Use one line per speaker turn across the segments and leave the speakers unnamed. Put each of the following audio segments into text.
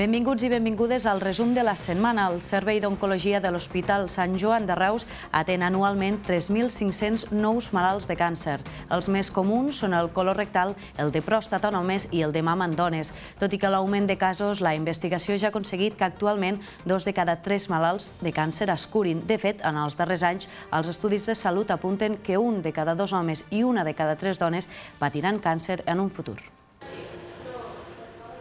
Benvinguts i benvingudes al resum de la setmana. El Servei d'Oncologia de l'Hospital Sant Joan de Reus atén anualment 3.500 nous malalts de càncer. Els més comuns són el rectal, el de pròstata en homes i el de mama en dones. Tot i que l'augment de casos, la investigació ja ha aconseguit que actualment dos de cada tres malalts de càncer es curin. De fet, en els darrers anys, els estudis de salut apunten que un de cada dos homes i una de cada tres dones patiran càncer en un futur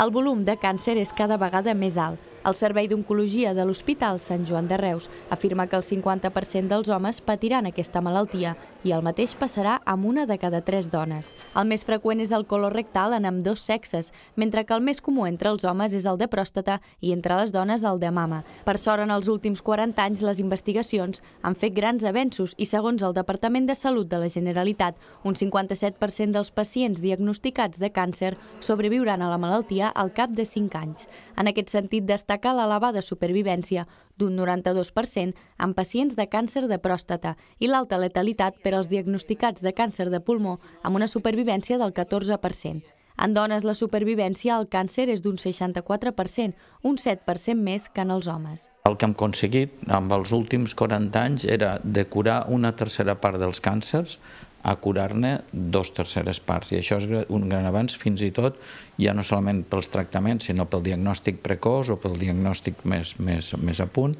el volum de càncer és cada vegada més
alt el Servei d'Oncologia de l'Hospital Sant Joan de Reus afirma que el 50% dels homes patiran aquesta malaltia i el mateix passarà amb una de cada tres dones. El més freqüent és el color rectal en amb dos sexes, mentre que el més comú entre els homes és el de pròstata i entre les dones el de mama. Per sort, en els últims 40 anys, les investigacions han fet grans avenços i, segons el Departament de Salut de la Generalitat, un 57% dels pacients diagnosticats de càncer sobreviuran a la malaltia al cap de 5 anys. En aquest sentit, destacar destaca l'elevada supervivència d'un 92% en pacients de càncer de pròstata i l'alta letalitat per als diagnosticats de càncer de pulmó amb una supervivència del 14%. En dones, la supervivència al càncer és d'un 64%, un 7% més que en els homes.
El que hem aconseguit amb els últims 40 anys era de curar una tercera part dels càncers, a curar-ne dos terceres parts. I això és un gran avanç fins i tot ja no solament pels tractaments, sinó pel diagnòstic precoç o pel diagnòstic més, més, més a punt,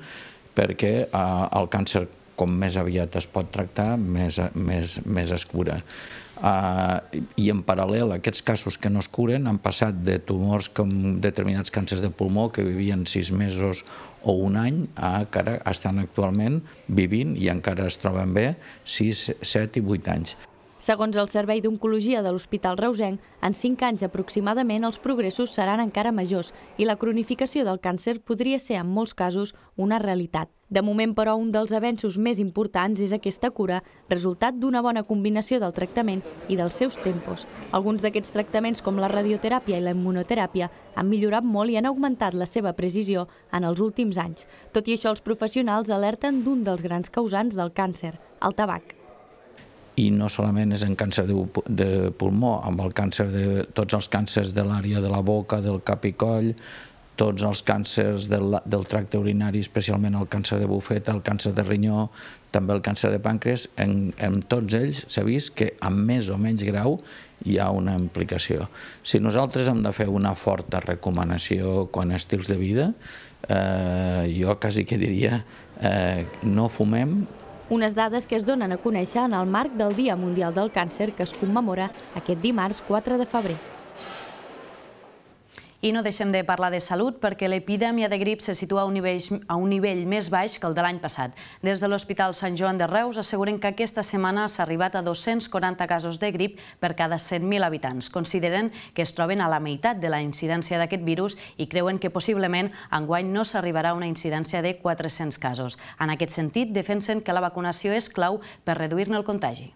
perquè eh, el càncer com més aviat es pot tractar, més, més, més es cura. Uh, I en paral·lel, aquests casos que no es curen han passat de tumors com determinats càncers de pulmó que vivien sis mesos o un any a, que ara estan actualment vivint i encara es troben bé 6, 7 i 8 anys.
Segons el Servei d'Oncologia de l'Hospital Reusenc, en 5 anys aproximadament els progressos seran encara majors i la cronificació del càncer podria ser, en molts casos, una realitat. De moment, però, un dels avenços més importants és aquesta cura, resultat d'una bona combinació del tractament i dels seus tempos. Alguns d'aquests tractaments, com la radioteràpia i la immunoteràpia, han millorat molt i han augmentat la seva precisió en els últims anys. Tot i això, els professionals alerten d'un dels grans causants del càncer, el tabac
i no solament és en càncer de, de pulmó, amb el càncer de tots els càncers de l'àrea de la boca, del cap i coll, tots els càncers del, del tracte urinari, especialment el càncer de bufeta, el càncer de rinyó, també el càncer de pàncreas, en, en tots ells s'ha vist que amb més o menys grau hi ha una implicació. Si nosaltres hem de fer una forta recomanació quan a estils de vida, eh, jo quasi que diria eh, no fumem,
unes dades que es donen a conèixer en el marc del Dia Mundial del Càncer que es commemora aquest dimarts 4 de febrer.
I no deixem de parlar de salut perquè l'epidèmia de grip se situa a un, nivell, a un nivell més baix que el de l'any passat. Des de l'Hospital Sant Joan de Reus asseguren que aquesta setmana s'ha arribat a 240 casos de grip per cada 100.000 habitants. Consideren que es troben a la meitat de la incidència d'aquest virus i creuen que possiblement enguany no s'arribarà a una incidència de 400 casos. En aquest sentit, defensen que la vacunació és clau per reduir-ne el contagi.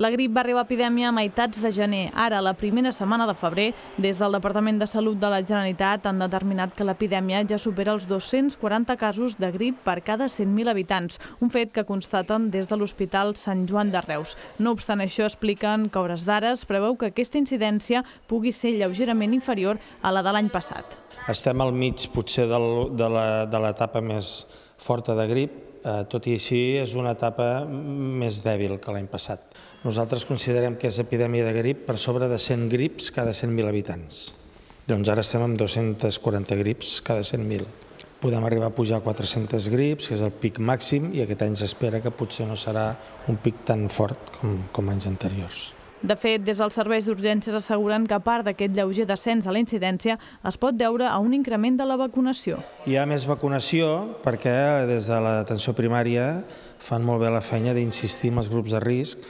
La grip va arribar a epidèmia a meitats
de gener. Ara, la primera setmana de febrer, des del Departament de Salut de la Generalitat han determinat que l'epidèmia ja supera els 240 casos de grip per cada 100.000 habitants, un fet que constaten des de l'Hospital Sant Joan de Reus. No obstant això, expliquen que hores d'ara es preveu que aquesta incidència pugui ser lleugerament inferior a la de l'any passat.
Estem al mig potser de l'etapa més forta de grip, eh, tot i així és una etapa més dèbil que l'any passat. Nosaltres considerem que és epidèmia de grip per sobre de 100 grips cada 100.000 habitants. Doncs ara estem amb 240 grips cada 100.000. Podem arribar a pujar a 400 grips, que és el pic màxim, i aquest any s'espera que potser no serà un pic tan fort com, com anys anteriors.
De fet, des dels serveis d'urgències asseguren que part d'aquest lleuger descens a la incidència es pot deure a un increment de la vacunació.
Hi ha més vacunació perquè des de l'atenció primària fan molt bé la feina d'insistir en els grups de risc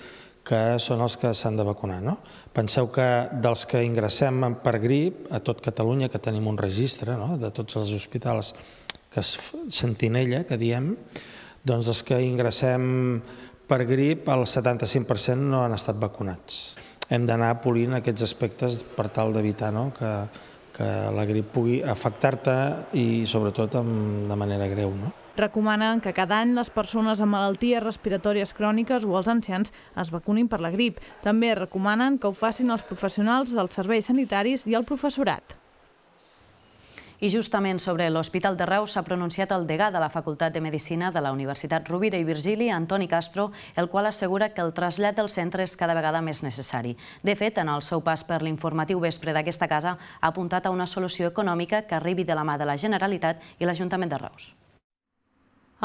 que són els que s'han de vacunar. No? Penseu que dels que ingressem per grip, a tot Catalunya, que tenim un registre no? de tots els hospitals que es sentinella, que diem, doncs els que ingressem per grip, el 75% no han estat vacunats. Hem d'anar polint aquests aspectes per tal d'evitar no? que, que la grip pugui afectar-te i sobretot de manera greu. No?
Recomanen que cada any les persones amb malalties respiratòries cròniques o els ancians es vacunin per la grip. També recomanen que ho facin els professionals dels serveis sanitaris i el professorat.
I justament sobre l'Hospital de Reus s'ha pronunciat el degà de la Facultat de Medicina de la Universitat Rovira i Virgili, Antoni Castro, el qual assegura que el trasllat del centre és cada vegada més necessari. De fet, en el seu pas per l'informatiu vespre d'aquesta casa, ha apuntat a una solució econòmica que arribi de la mà de la Generalitat i l'Ajuntament de Reus.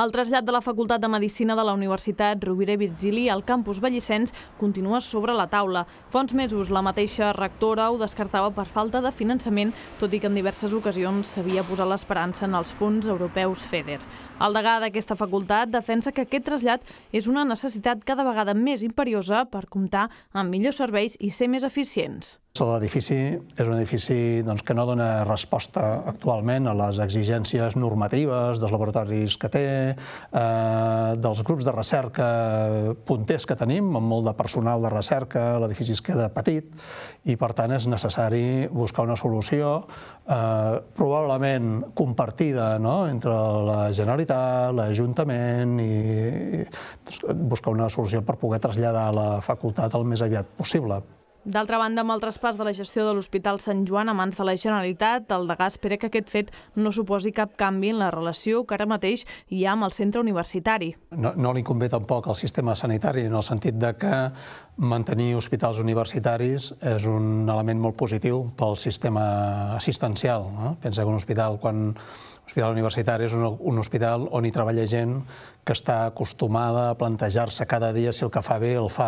El trasllat de la Facultat de
Medicina de la Universitat Rovira i Virgili al campus Vallissens continua sobre la taula. Fa uns mesos la mateixa rectora ho descartava per falta de finançament, tot i que en diverses ocasions s'havia posat l'esperança en els fons europeus FEDER. El degà d'aquesta facultat defensa que aquest trasllat és una necessitat cada vegada més imperiosa per comptar amb millors serveis i ser més eficients.
Doncs l'edifici és un edifici doncs, que no dona resposta actualment a les exigències normatives dels laboratoris que té, eh, dels grups de recerca punters que tenim, amb molt de personal de recerca, l'edifici es queda petit, i per tant és necessari buscar una solució eh, probablement compartida no? entre la Generalitat, l'Ajuntament, i, i doncs, buscar una solució per poder traslladar la facultat el més aviat possible.
D'altra banda, amb el traspàs de la gestió de l'Hospital Sant Joan a mans de la Generalitat, el Degà espera que aquest fet no suposi cap canvi en la relació que ara mateix hi ha amb el centre universitari.
No, no li convé tampoc al sistema sanitari, en el sentit de que mantenir hospitals universitaris és un element molt positiu pel sistema assistencial. No? Pensa que un hospital, quan L'Hospital Universitari és un, hospital on hi treballa gent que està acostumada a plantejar-se cada dia si el que fa bé el fa,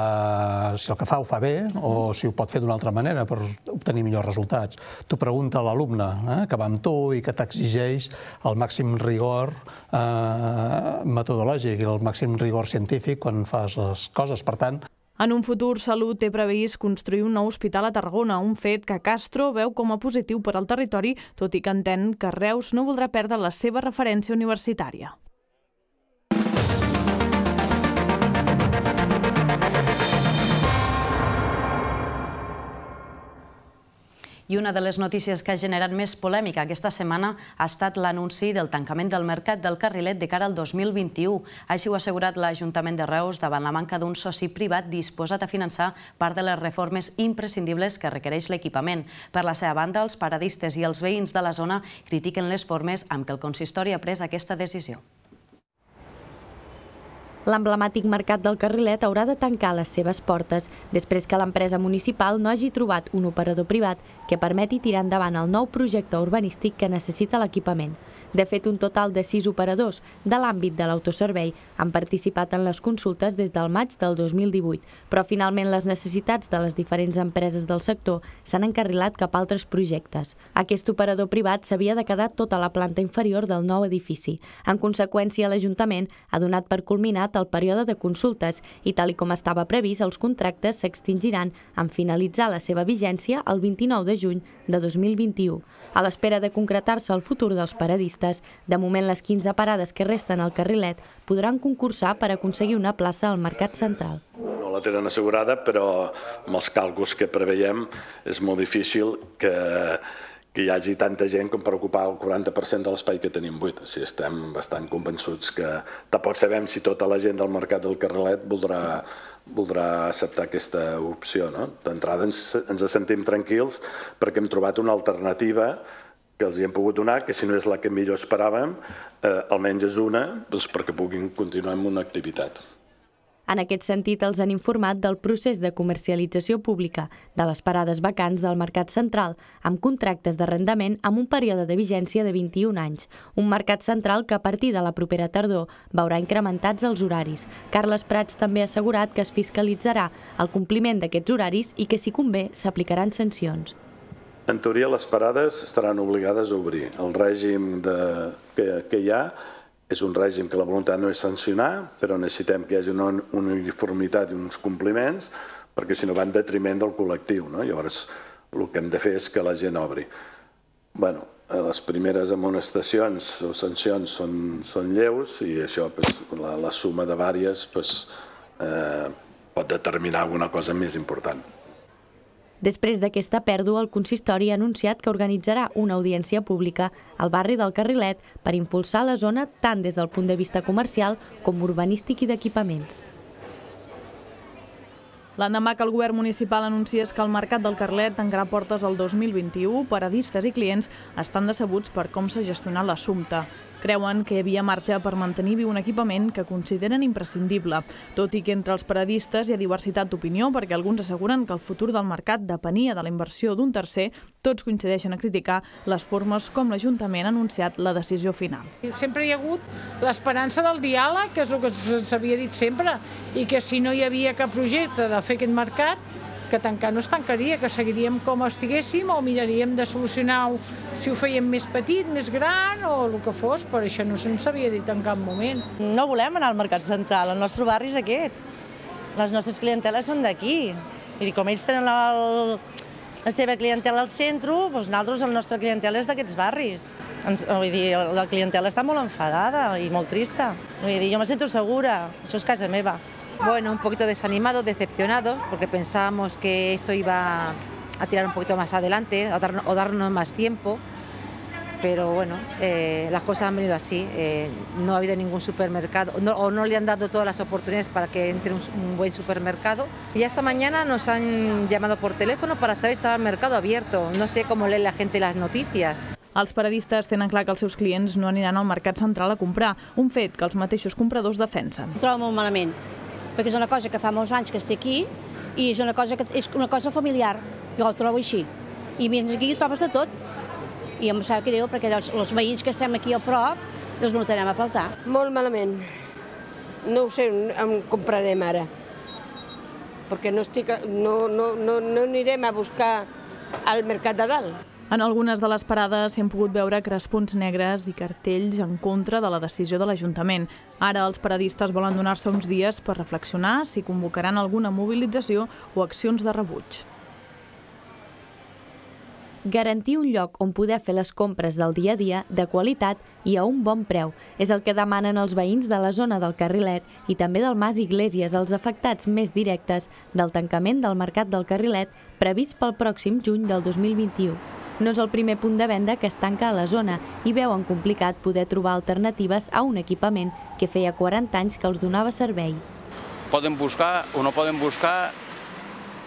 si el que fa ho fa bé o si ho pot fer d'una altra manera per obtenir millors resultats. Tu pregunta a l'alumne eh, que va amb tu i que t'exigeix el màxim rigor eh, metodològic i el màxim rigor científic quan fas les coses. Per tant,
en un futur, Salut té previst construir un nou hospital a Tarragona, un fet que Castro veu com a positiu per al territori, tot i que entén que Reus no voldrà perdre la seva referència universitària.
I una de les notícies que ha generat més polèmica aquesta setmana ha estat l'anunci del tancament del mercat del carrilet de cara al 2021. Així ho ha assegurat l'Ajuntament de Reus davant la manca d'un soci privat disposat a finançar part de les reformes imprescindibles que requereix l'equipament. Per la seva banda, els paradistes i els veïns de la zona critiquen les formes amb què el consistori ha pres aquesta decisió.
L'emblemàtic mercat del Carrilet haurà de tancar les seves portes després que l'empresa municipal no hagi trobat un operador privat que permeti tirar endavant el nou projecte urbanístic que necessita l'equipament. De fet, un total de sis operadors de l'àmbit de l'autoservei han participat en les consultes des del maig del 2018, però finalment les necessitats de les diferents empreses del sector s'han encarrilat cap a altres projectes. Aquest operador privat s'havia de quedar tota la planta inferior del nou edifici. En conseqüència, l'Ajuntament ha donat per culminat el període de consultes i, tal com estava previst, els contractes s'extingiran en finalitzar la seva vigència el 29 de juny de 2021. A l'espera de concretar-se el futur dels paradistes, ciclistes. De moment, les 15 parades que resten al carrilet podran concursar per aconseguir una plaça al Mercat Central.
No la tenen assegurada, però amb els càlculs que preveiem és molt difícil que, que hi hagi tanta gent com per ocupar el 40% de l'espai que tenim buit. O sigui, estem bastant convençuts que tampoc sabem si tota la gent del mercat del Carrelet voldrà, voldrà acceptar aquesta opció. No? D'entrada ens, ens sentim tranquils perquè hem trobat una alternativa que els hi hem pogut donar, que si no és la que millor esperàvem, eh, almenys és una doncs, perquè puguin continuar amb una activitat.
En aquest sentit, els han informat del procés de comercialització pública de les parades vacants del Mercat Central, amb contractes d'arrendament amb un període de vigència de 21 anys. Un mercat central que a partir de la propera tardor veurà incrementats els horaris. Carles Prats també ha assegurat que es fiscalitzarà el compliment d'aquests horaris i que, si convé, s'aplicaran sancions.
En teoria, les parades estaran obligades a obrir. El règim de, que, que hi ha és un règim que la voluntat no és sancionar, però necessitem que hi hagi una uniformitat i uns compliments, perquè si no va en detriment del col·lectiu. No? Llavors, el que hem de fer és que la gent obri. bueno, eh, les primeres amonestacions o sancions són, són lleus i això, pues, la, la suma de vàries pues, eh, pot determinar alguna cosa més important.
Després d'aquesta pèrdua, el consistori ha anunciat que organitzarà una audiència pública al barri del Carrilet per impulsar la zona tant des del punt de vista comercial com urbanístic i d'equipaments.
L'endemà que el govern municipal anuncia és que el mercat del Carlet tancarà portes el 2021, paradistes i clients estan decebuts per com s'ha gestionat l'assumpte creuen que hi havia marxa per mantenir viu un equipament que consideren imprescindible, tot i que entre els paradistes hi ha diversitat d'opinió perquè alguns asseguren que el futur del mercat depenia de la inversió d'un tercer, tots coincideixen a criticar les formes com l'Ajuntament ha anunciat la decisió final. Sempre hi ha hagut l'esperança del diàleg, que és el que s'havia dit sempre, i que si no hi havia cap projecte de fer aquest mercat, que tancar no es tancaria, que seguiríem com estiguéssim o miraríem de solucionar ho si ho fèiem més petit, més
gran o el que fos, però això no se'n sabia dit en cap moment. No volem anar al mercat central, el nostre barri és aquest. Les nostres clienteles són d'aquí. I com ells tenen el, la seva clientela al centre, doncs nosaltres, el nostre clientela és d'aquests barris. Ens, vull dir, la clientela està molt enfadada i molt trista. Vull dir, jo me sento segura, això és casa meva. bueno, un poquito desanimados, decepcionados, porque pensábamos que esto iba a tirar un poquito más adelante o, darnos más tiempo. Pero bueno, eh, las cosas han venido así. Eh, no ha habido ningún supermercado o no le han dado todas las oportunidades para que entre un, buen supermercado. Y esta mañana nos han llamado por teléfono para saber si estaba el mercado abierto. No sé cómo lee la gente las noticias. Els paradistas tenen
claro que els seus clients no aniran al mercat central a comprar, un fet que els mateixos compradors defensen. Ho trobo
molt malament, perquè és una cosa que fa molts anys que estic aquí i és una cosa, que, és una cosa familiar,
jo el trobo així. I vens aquí ho trobes de tot. I em sap greu perquè els, els
veïns que estem aquí a prop doncs no tenem a faltar. Molt malament. No ho sé on comprarem ara, perquè no, estic, no, no, no, no anirem a buscar al mercat de dalt.
En algunes de les parades s'han pogut veure crespons negres i cartells en contra de la decisió de l'Ajuntament. Ara els paradistes volen donar-se uns dies per reflexionar si convocaran alguna mobilització o accions de rebuig. Garantir un lloc on poder fer les compres del dia a dia,
de qualitat i a un bon preu, és el que demanen els veïns de la zona del Carrilet i també del Mas Iglesias, els afectats més directes del tancament del mercat del Carrilet previst pel pròxim juny del 2021. No és el primer punt de venda que es tanca a la zona i veuen complicat poder trobar alternatives a un equipament que feia 40 anys que els donava servei.
Poden buscar o no poden buscar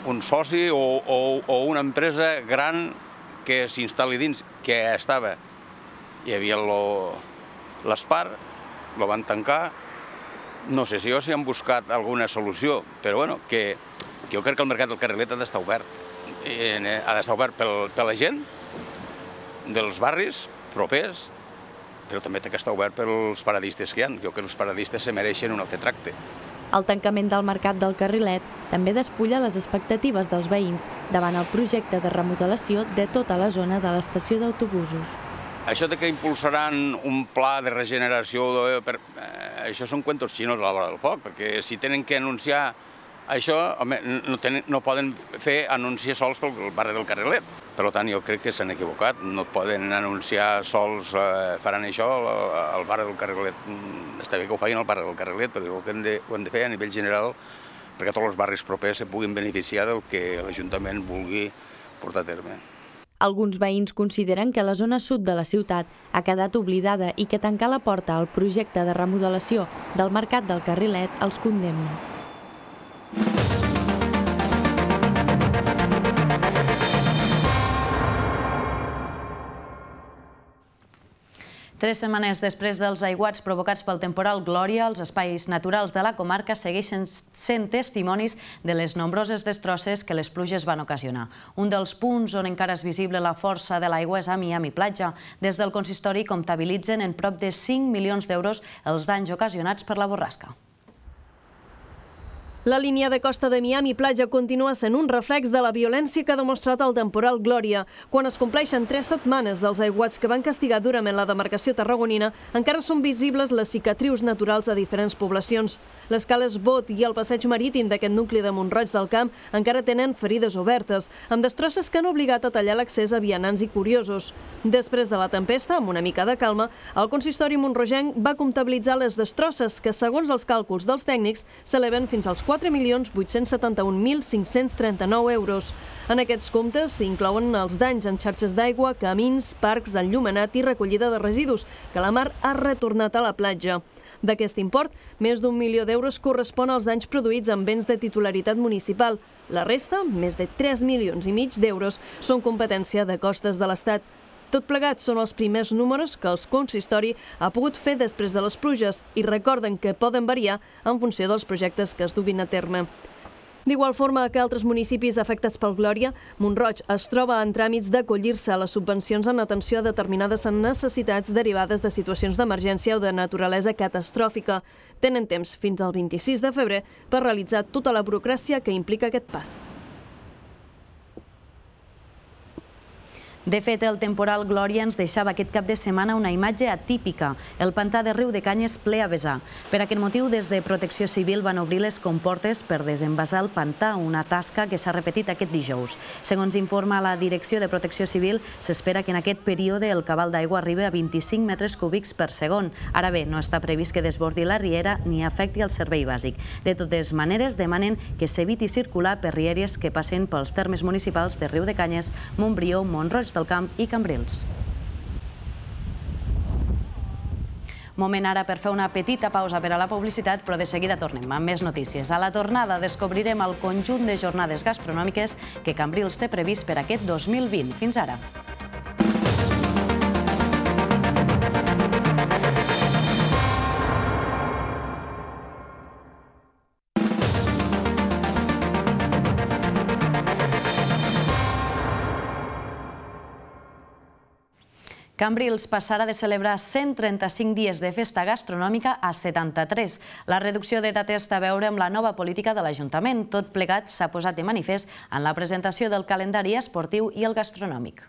un soci o, o, o una empresa gran que s'instal·li dins, que estava. Hi havia l'espar, lo van tancar, no sé si jo si han buscat alguna solució, però bueno, que, que jo crec que el mercat del Carrilet ha d'estar obert. Eh, ha d'estar obert pel, per la gent, dels barris propers, però també ha d'estar obert pels paradistes que hi ha. Jo crec que els paradistes se mereixen un altre tracte.
El tancament del mercat del Carrilet també despulla les expectatives dels veïns davant el projecte de remodelació de tota la zona de l'estació d'autobusos.
Això de que impulsaran un pla de regeneració, de... Eh, això són cuentos xinos a la vora del foc, perquè si tenen que anunciar això, home, no, tenen, no poden fer anunciar sols pel barri del Carrilet. Per tant, jo crec que s'han equivocat. No poden anunciar sols, eh, faran això al bar del Carrilet. Mm, està bé que ho facin al bar del Carrilet, però ho hem de, ho hem de fer a nivell general perquè tots els barris propers se puguin beneficiar del que l'Ajuntament vulgui portar a terme.
Alguns veïns consideren que la zona sud de la ciutat ha quedat oblidada i que tancar la porta al projecte de remodelació del mercat del Carrilet els condemna.
Tres setmanes després dels aiguats provocats pel temporal Glòria, els espais naturals de la comarca segueixen sent testimonis de les nombroses destrosses que les pluges van ocasionar. Un dels punts on encara és visible la força de l'aigua és a Miami Platja. Des del consistori comptabilitzen en prop de 5 milions d'euros els danys ocasionats per la borrasca.
La línia de costa de Miami Platja continua sent un reflex de la violència que ha demostrat el temporal Glòria. Quan es compleixen tres setmanes dels aiguats que van castigar durament la demarcació tarragonina, encara són visibles les cicatrius naturals de diferents poblacions. Les cales Bot i el passeig marítim d'aquest nucli de Montroig del Camp encara tenen ferides obertes, amb destrosses que han obligat a tallar l'accés a vianants i curiosos. Després de la tempesta, amb una mica de calma, el consistori montrogenc va comptabilitzar les destrosses que, segons els càlculs dels tècnics, s'eleven fins als 4.871.539 euros. En aquests comptes s'inclouen els danys en xarxes d'aigua, camins, parcs, enllumenat i recollida de residus, que la mar ha retornat a la platja. D'aquest import, més d'un milió d'euros correspon als danys produïts amb béns de titularitat municipal. La resta, més de 3 milions i mig d'euros, són competència de costes de l'Estat. Tot plegat són els primers números que el consistori ha pogut fer després de les pluges i recorden que poden variar en funció dels projectes que es duguin a terme. D'igual forma que altres municipis afectats pel Glòria, Montroig es troba en tràmits d'acollir-se a les subvencions en atenció a determinades necessitats derivades de situacions d'emergència o de naturalesa catastròfica. Tenen temps fins al 26 de febrer per realitzar tota la burocràcia que implica aquest pas.
De fet, el temporal Glòria ens deixava aquest cap de setmana una imatge atípica, el pantà de riu de Canyes ple a besar. Per aquest motiu, des de Protecció Civil van obrir les comportes per desenvasar el pantà, una tasca que s'ha repetit aquest dijous. Segons informa la Direcció de Protecció Civil, s'espera que en aquest període el cabal d'aigua arribi a 25 metres cúbics per segon. Ara bé, no està previst que desbordi la riera ni afecti el servei bàsic. De totes maneres, demanen que s'eviti circular per rieres que passen pels termes municipals de Riu de Canyes, Montbrió, Montroig del Camp i Cambrils. Moment ara per fer una petita pausa per a la publicitat, però de seguida tornem amb més notícies. A la tornada descobrirem el conjunt de jornades gastronòmiques que Cambrils té previst per aquest 2020. Fins ara. Cambrils passarà de celebrar 135 dies de festa gastronòmica a 73. La reducció de dates a veure amb la nova política de l'Ajuntament. Tot plegat s'ha posat de manifest en la presentació del calendari esportiu i el gastronòmic.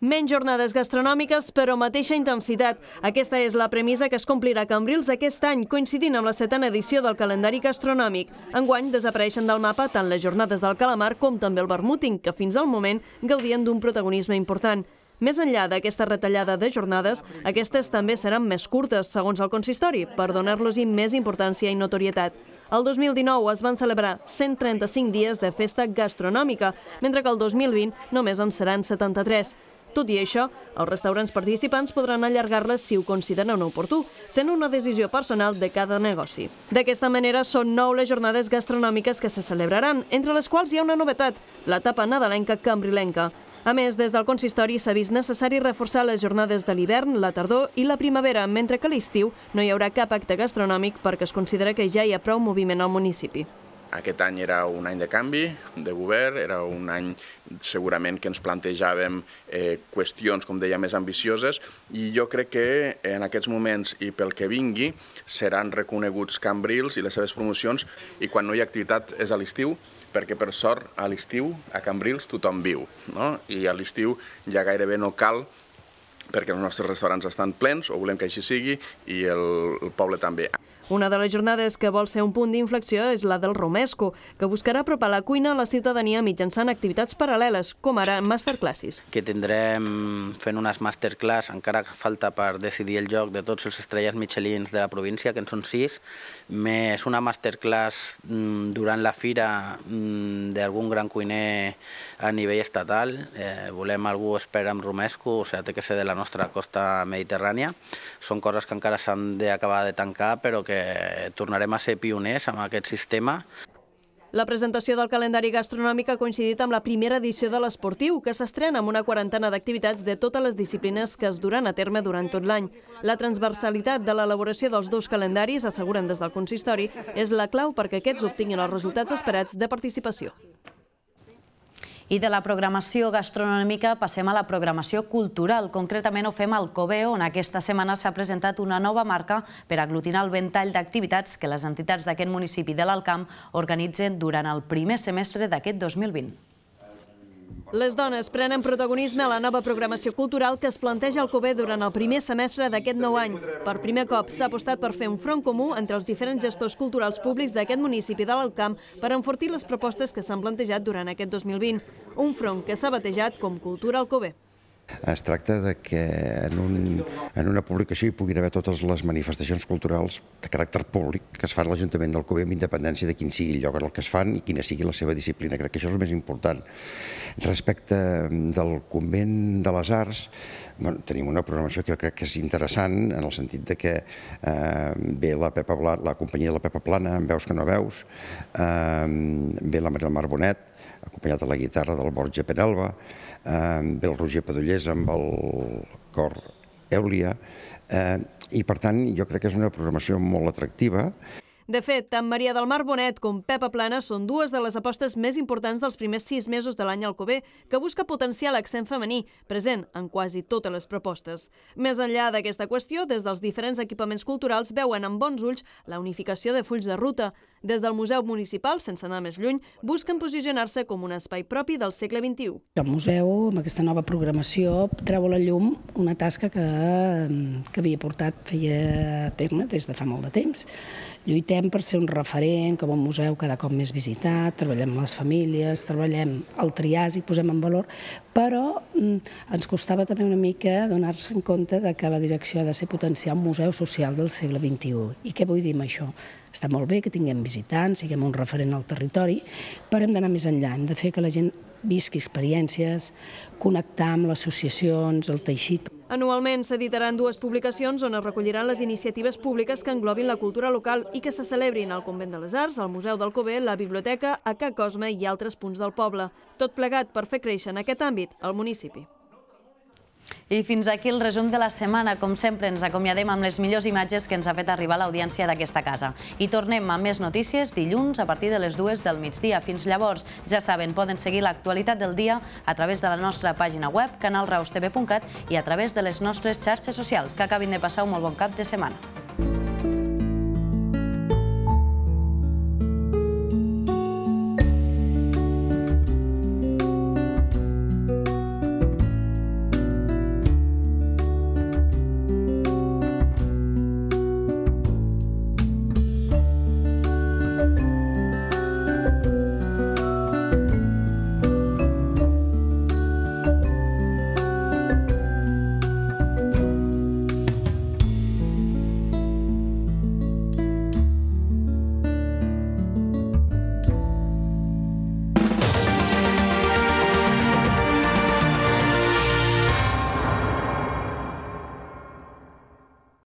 Menys jornades gastronòmiques, però mateixa intensitat. Aquesta és la premissa que es complirà a Cambrils aquest any, coincidint amb la setena edició del calendari gastronòmic. Enguany desapareixen del mapa tant les jornades del calamar com també el vermúting, que fins al moment gaudien d'un protagonisme important. Més enllà d'aquesta retallada de jornades, aquestes també seran més curtes, segons el consistori, per donar los més importància i notorietat. El 2019 es van celebrar 135 dies de festa gastronòmica, mentre que el 2020 només en seran 73. Tot i això, els restaurants participants podran allargar-les si ho consideren oportú, sent una decisió personal de cada negoci. D'aquesta manera, són nou les jornades gastronòmiques que se celebraran, entre les quals hi ha una novetat, l'etapa nadalenca cambrilenca. A més, des del consistori s'ha vist necessari reforçar les jornades de l'hivern, la tardor i la primavera, mentre que a l'estiu no hi haurà cap acte gastronòmic perquè es considera que ja hi ha prou moviment al municipi.
Aquest any era un any de canvi de govern, era un any segurament que ens plantejàvem eh, qüestions, com deia, més ambicioses i jo crec que en aquests moments i pel que vingui seran reconeguts Cambrils i les seves promocions i quan no hi ha activitat és a l'estiu perquè per sort a l'estiu a Cambrils tothom viu, no? i a l'estiu ja gairebé no cal perquè els nostres restaurants estan plens, o volem que així sigui, i el, el poble també.
Una de les jornades que vol ser un punt d'inflexió és la del Romesco, que buscarà apropar la cuina a la ciutadania mitjançant activitats paral·leles, com ara masterclasses.
Que tindrem fent unes masterclass, encara que falta per decidir el joc de tots els estrelles michelins de la província, que en són sis, més una masterclass mm, durant la fira mm, d'algun gran cuiner a nivell estatal. Eh, volem algú esper amb romesco, o sigui, té que ser de la nostra costa mediterrània. Són coses que encara s'han d'acabar de tancar, però que tornarem a ser pioners amb aquest sistema.
La presentació del calendari gastronòmic ha coincidit amb la primera edició de l'Esportiu, que s'estrena amb una quarantena d'activitats de totes les disciplines que es duran a terme durant tot l'any. La transversalitat de l'elaboració dels dos calendaris, asseguren des del consistori, és la clau perquè aquests obtinguin els resultats esperats de participació.
I de la programació gastronòmica passem a la programació cultural. Concretament ho fem al Coveo, on aquesta setmana s'ha presentat una nova marca per aglutinar el ventall d'activitats que les entitats d'aquest municipi de l'Alcamp organitzen durant el primer semestre d'aquest 2020.
Les dones prenen protagonisme a la nova programació cultural que es planteja al Cove durant el primer semestre d'aquest nou any. Per primer cop s'ha apostat per fer un front comú entre els diferents gestors culturals públics d'aquest municipi de l'Alcamp per enfortir les propostes que s'han plantejat durant aquest 2020. Un front que s'ha batejat com Cultura al Cove.
Es tracta de que en,
un, en una publicació hi puguin haver totes les manifestacions culturals de caràcter públic que es fan a l'Ajuntament del Cuber amb independència de quin sigui el lloc en el que es fan i quina sigui la seva disciplina. Crec que això és el més important. Respecte mm, del Convent de les Arts, bueno, tenim una programació que jo crec que és interessant en el sentit de que eh, ve la, Pepa Bla, la companyia de la Pepa Plana, en Veus que no veus, eh, ve la Maria Marbonet, acompanyat de la guitarra del Borja Penalba, eh, el Roger Padollers amb el cor Eulia, eh, i per tant jo crec que és una programació molt atractiva.
De fet, tant Maria del Mar Bonet com Pepa Plana són dues de les apostes més importants dels primers sis mesos de l'any Alcover, que busca potenciar l'accent femení, present en quasi totes les propostes. Més enllà d'aquesta qüestió, des dels diferents equipaments culturals veuen amb bons ulls la unificació de fulls de ruta, des del Museu Municipal, sense anar més lluny, busquen posicionar-se com un espai propi del segle XXI.
El museu, amb aquesta nova programació, treu a la llum una tasca que, mm, que havia portat, feia terme des de fa molt de temps. Lluitem per ser un referent, com un museu cada cop més visitat, treballem amb les famílies, treballem el triàs i posem en valor, però mm, ens costava també una mica donar-se en compte de que la direcció ha de ser potenciar un museu social del segle XXI. I què vull dir amb això? Està molt bé que tinguem visitants, siguem un referent al territori, però hem d'anar més enllà, hem de fer que la gent visqui experiències, connectar amb les associacions, el teixit.
Anualment s'editaran dues publicacions on es recolliran les iniciatives públiques que englobin la cultura local i que se celebrin al Convent de les Arts, al Museu del Cove, la Biblioteca, a Ca Cosme i altres punts del poble. Tot plegat per fer créixer en aquest àmbit el municipi. I fins aquí el resum de
la setmana. Com sempre, ens acomiadem amb les millors imatges que ens ha fet arribar l'audiència d'aquesta casa. I tornem amb més notícies dilluns a partir de les dues del migdia. Fins llavors, ja saben, poden seguir l'actualitat del dia a través de la nostra pàgina web, canalraustv.cat i a través de les nostres xarxes socials. Que acabin de passar un molt bon cap de setmana.